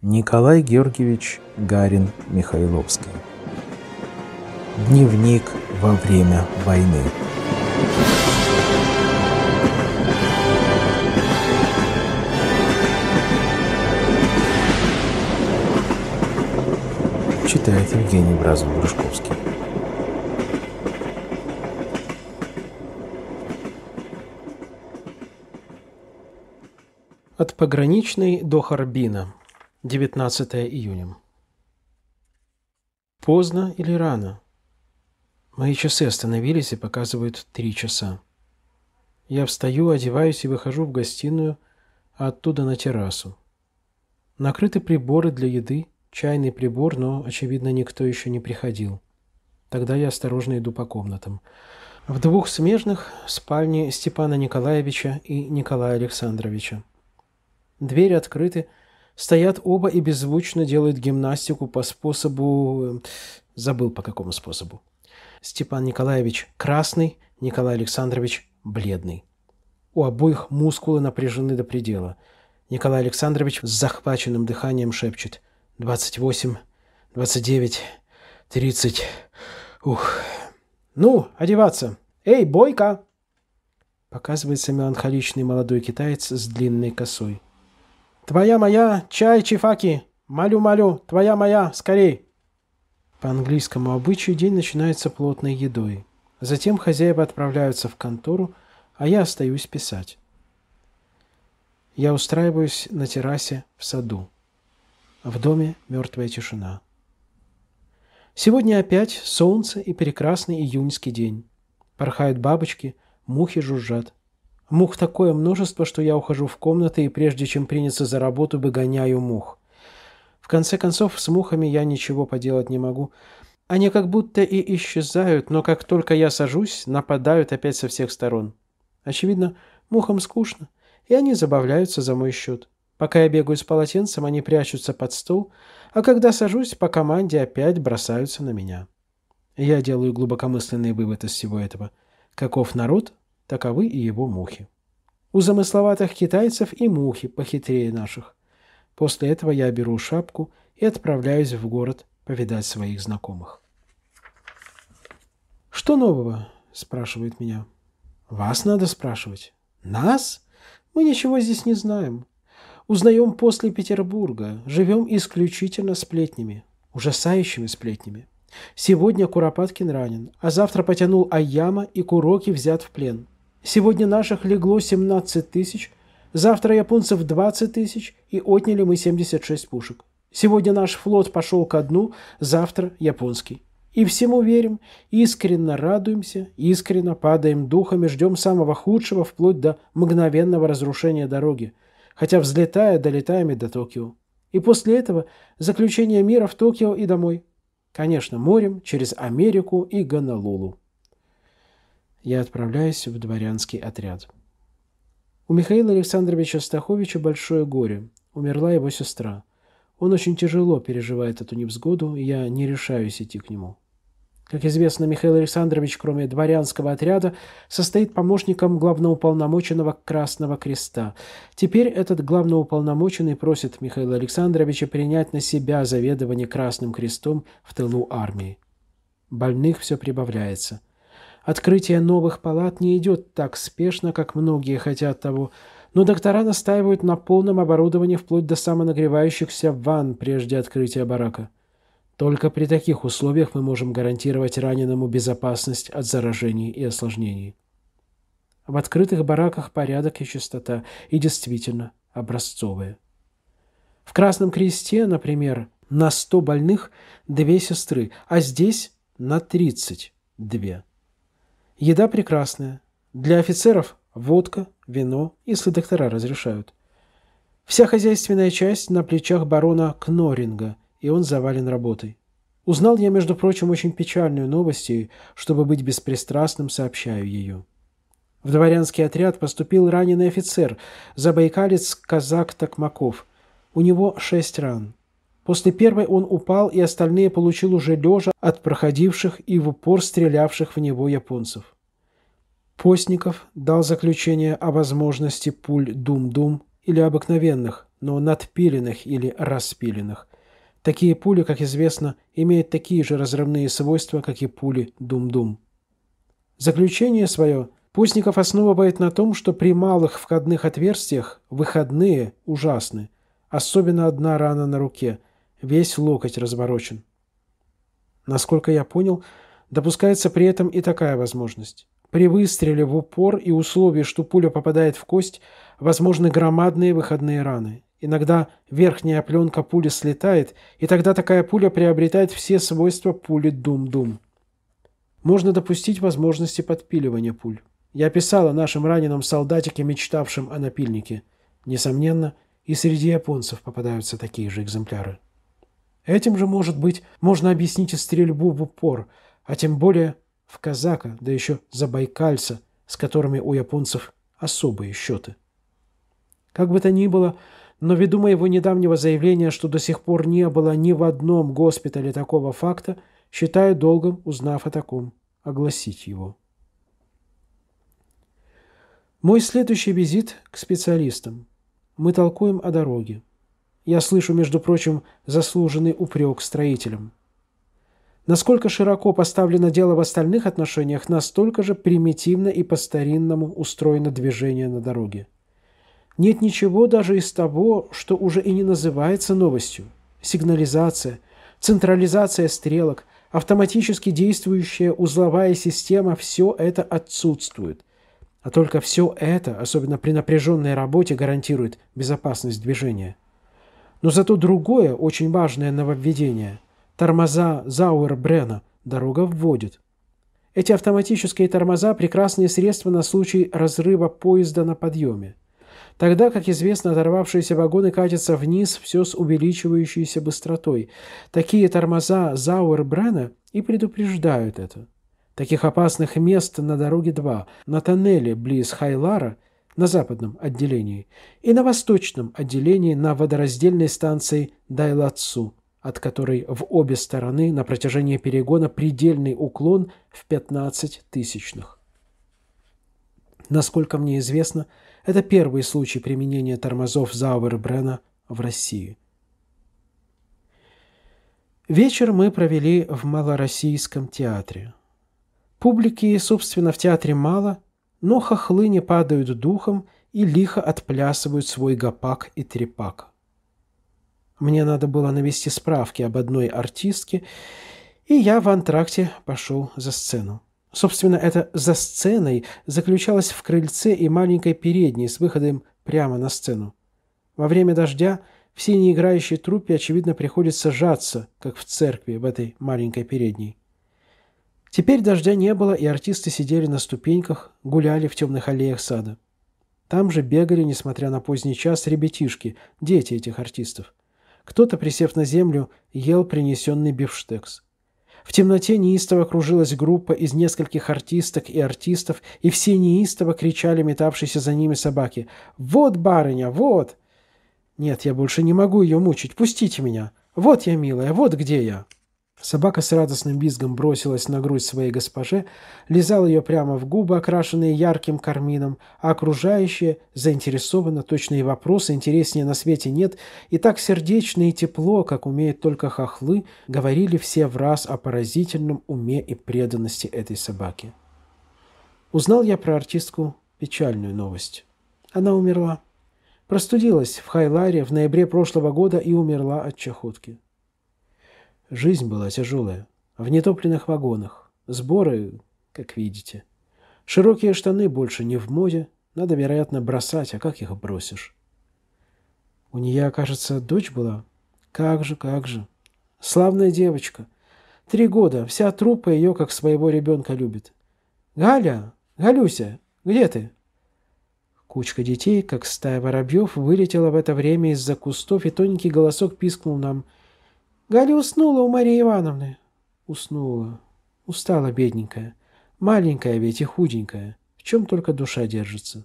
Николай Георгиевич Гарин Михайловский. Дневник во время войны. Читает Евгений Бразов-Грушковский. От пограничной до Харбина. 19 июня. Поздно или рано? Мои часы остановились и показывают три часа. Я встаю, одеваюсь и выхожу в гостиную, а оттуда на террасу. Накрыты приборы для еды, чайный прибор, но, очевидно, никто еще не приходил. Тогда я осторожно иду по комнатам. В двух смежных – спальни Степана Николаевича и Николая Александровича. Двери открыты, Стоят оба и беззвучно делают гимнастику по способу... Э, забыл по какому способу. Степан Николаевич красный, Николай Александрович бледный. У обоих мускулы напряжены до предела. Николай Александрович с захваченным дыханием шепчет. «Двадцать восемь, двадцать девять, тридцать... Ух!» «Ну, одеваться! Эй, бойка Показывается меланхоличный молодой китаец с длинной косой. «Твоя моя! Чай, чифаки! Малю-малю! Твоя моя! Скорей!» По английскому обычаю день начинается плотной едой. Затем хозяева отправляются в контору, а я остаюсь писать. Я устраиваюсь на террасе в саду. В доме мертвая тишина. Сегодня опять солнце и прекрасный июньский день. Порхают бабочки, мухи жужжат. Мух такое множество, что я ухожу в комнаты и прежде чем приняться за работу, выгоняю мух. В конце концов, с мухами я ничего поделать не могу. Они как будто и исчезают, но как только я сажусь, нападают опять со всех сторон. Очевидно, мухам скучно, и они забавляются за мой счет. Пока я бегаю с полотенцем, они прячутся под стол, а когда сажусь, по команде опять бросаются на меня. Я делаю глубокомысленные выводы из всего этого. Каков народ, Таковы и его мухи. У замысловатых китайцев и мухи похитрее наших. После этого я беру шапку и отправляюсь в город повидать своих знакомых. «Что нового?» – спрашивает меня. «Вас надо спрашивать». «Нас? Мы ничего здесь не знаем. Узнаем после Петербурга. Живем исключительно сплетнями. Ужасающими сплетнями. Сегодня Куропаткин ранен, а завтра потянул айяма и Куроки взят в плен. Сегодня наших легло 17 тысяч, завтра японцев 20 тысяч и отняли мы 76 пушек. Сегодня наш флот пошел ко дну, завтра японский. И всему верим, искренно радуемся, искренно падаем духом и ждем самого худшего вплоть до мгновенного разрушения дороги, хотя взлетая, долетаем и до Токио. И после этого заключение мира в Токио и домой. Конечно, морем через Америку и Гонолулу. Я отправляюсь в дворянский отряд. У Михаила Александровича Стаховича большое горе. Умерла его сестра. Он очень тяжело переживает эту невзгоду, и я не решаюсь идти к нему. Как известно, Михаил Александрович, кроме дворянского отряда, состоит помощником главноуполномоченного Красного Креста. Теперь этот главноуполномоченный просит Михаила Александровича принять на себя заведование Красным Крестом в тылу армии. Больных все прибавляется. Открытие новых палат не идет так спешно, как многие хотят того, но доктора настаивают на полном оборудовании вплоть до самонагревающихся ванн прежде открытия барака. Только при таких условиях мы можем гарантировать раненому безопасность от заражений и осложнений. В открытых бараках порядок и чистота, и действительно образцовые. В Красном Кресте, например, на 100 больных две сестры, а здесь на 32. Еда прекрасная. Для офицеров водка, вино, если доктора разрешают. Вся хозяйственная часть на плечах барона Кноринга, и он завален работой. Узнал я, между прочим, очень печальную новость, и, чтобы быть беспристрастным, сообщаю ее. В дворянский отряд поступил раненый офицер, забайкалец казак Токмаков. У него шесть ран. После первой он упал, и остальные получил уже лежа от проходивших и в упор стрелявших в него японцев. Постников дал заключение о возможности пуль «Дум-Дум» или обыкновенных, но надпиленных или распиленных. Такие пули, как известно, имеют такие же разрывные свойства, как и пули «Дум-Дум». Заключение свое Постников основывает на том, что при малых входных отверстиях выходные ужасны, особенно одна рана на руке – Весь локоть разворочен. Насколько я понял, допускается при этом и такая возможность. При выстреле в упор и условии, что пуля попадает в кость, возможны громадные выходные раны. Иногда верхняя пленка пули слетает, и тогда такая пуля приобретает все свойства пули Дум-Дум. Можно допустить возможности подпиливания пуль. Я писал о нашем раненом солдатике, мечтавшем о напильнике. Несомненно, и среди японцев попадаются такие же экземпляры. Этим же, может быть, можно объяснить и стрельбу в упор, а тем более в казака, да еще забайкальца, с которыми у японцев особые счеты. Как бы то ни было, но ввиду моего недавнего заявления, что до сих пор не было ни в одном госпитале такого факта, считаю долгом, узнав о таком, огласить его. Мой следующий визит к специалистам. Мы толкуем о дороге. Я слышу, между прочим, заслуженный упрек строителям. Насколько широко поставлено дело в остальных отношениях, настолько же примитивно и по-старинному устроено движение на дороге. Нет ничего даже из того, что уже и не называется новостью. Сигнализация, централизация стрелок, автоматически действующая узловая система – все это отсутствует. А только все это, особенно при напряженной работе, гарантирует безопасность движения. Но зато другое, очень важное нововведение – тормоза Зауэр-Брена дорога вводит. Эти автоматические тормоза – прекрасные средства на случай разрыва поезда на подъеме. Тогда, как известно, оторвавшиеся вагоны катятся вниз все с увеличивающейся быстротой. Такие тормоза Зауэр-Брена и предупреждают это. Таких опасных мест на дороге два – на тоннеле близ Хайлара – на западном отделении и на восточном отделении на водораздельной станции Дайлацу, от которой в обе стороны на протяжении перегона предельный уклон в 15 тысячных. Насколько мне известно, это первый случай применения тормозов Зауэрбрена в России. Вечер мы провели в Малороссийском театре. Публики, собственно, в театре мало – но хохлы не падают духом и лихо отплясывают свой гопак и трепак. Мне надо было навести справки об одной артистке, и я в антракте пошел за сцену. Собственно, это «за сценой» заключалось в крыльце и маленькой передней с выходом прямо на сцену. Во время дождя все неиграющие труппе, очевидно, приходится сжаться, как в церкви в этой маленькой передней. Теперь дождя не было, и артисты сидели на ступеньках, гуляли в темных аллеях сада. Там же бегали, несмотря на поздний час, ребятишки, дети этих артистов. Кто-то, присев на землю, ел принесенный бифштекс. В темноте неистово кружилась группа из нескольких артисток и артистов, и все неистово кричали метавшиеся за ними собаки. «Вот, барыня, вот!» «Нет, я больше не могу ее мучить, пустите меня! Вот я, милая, вот где я!» Собака с радостным визгом бросилась на грудь своей госпоже, лизала ее прямо в губы, окрашенные ярким кармином, а окружающие заинтересованно, точные вопросы, интереснее на свете нет, и так сердечно и тепло, как умеют только хохлы, говорили все в раз о поразительном уме и преданности этой собаки. Узнал я про артистку печальную новость. Она умерла. Простудилась в Хайларе в ноябре прошлого года и умерла от чахотки. Жизнь была тяжелая. В нетопленных вагонах. Сборы, как видите. Широкие штаны больше не в моде. Надо, вероятно, бросать, а как их бросишь? У нее, кажется, дочь была? Как же, как же. Славная девочка. Три года. Вся труппа ее, как своего ребенка, любит. «Галя! Галюся! Где ты?» Кучка детей, как стая воробьев, вылетела в это время из-за кустов, и тоненький голосок пискнул нам – Галя уснула у Марии Ивановны. Уснула. Устала, бедненькая. Маленькая ведь и худенькая. В чем только душа держится.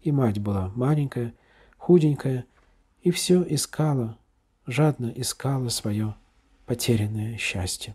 И мать была маленькая, худенькая, и все искала, жадно искала свое потерянное счастье.